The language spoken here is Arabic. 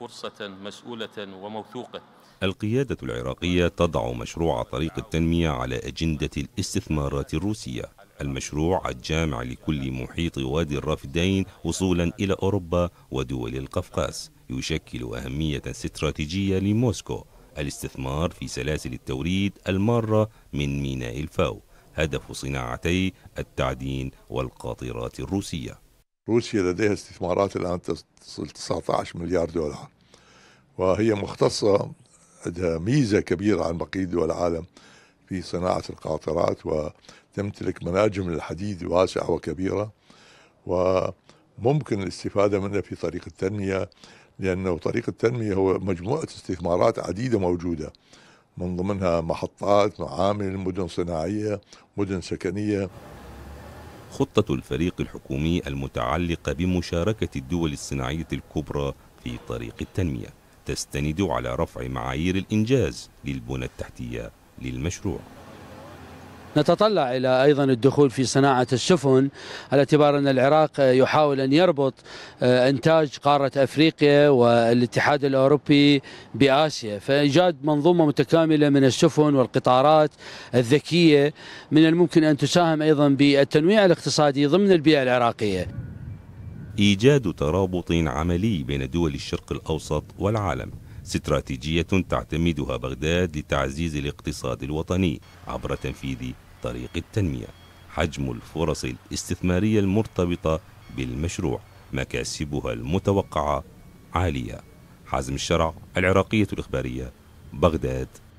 فرصة مسؤولة وموثوقة القيادة العراقية تضع مشروع طريق التنمية على أجندة الاستثمارات الروسية المشروع الجامع لكل محيط وادي الرافدين وصولا إلى أوروبا ودول القفقاس يشكل أهمية استراتيجية لموسكو الاستثمار في سلاسل التوريد المارة من ميناء الفاو هدف صناعتي التعدين والقاطرات الروسيه روسيا لديها استثمارات الآن تصل 19 مليار دولار وهي مختصة عندها ميزة كبيرة عن بقية دول العالم في صناعة القاطرات وتمتلك مناجم للحديد واسعة وكبيرة وممكن الاستفادة منها في طريق التنمية لأنه طريق التنمية هو مجموعة استثمارات عديدة موجودة من ضمنها محطات معامل مدن صناعية مدن سكنية خطة الفريق الحكومي المتعلقة بمشاركة الدول الصناعية الكبرى في طريق التنمية تستند على رفع معايير الإنجاز للبنى التحتية للمشروع نتطلع إلى أيضا الدخول في صناعة السفن على اعتبار أن العراق يحاول أن يربط آه، إنتاج قارة أفريقيا والاتحاد الأوروبي بآسيا فإيجاد منظومة متكاملة من السفن والقطارات الذكية من الممكن أن تساهم أيضا بالتنويع الاقتصادي ضمن البيئة العراقية إيجاد ترابط عملي بين دول الشرق الأوسط والعالم استراتيجية تعتمدها بغداد لتعزيز الاقتصاد الوطني عبر تنفيذ طريق التنمية حجم الفرص الاستثمارية المرتبطة بالمشروع مكاسبها المتوقعة عالية حازم الشرع العراقية الإخبارية بغداد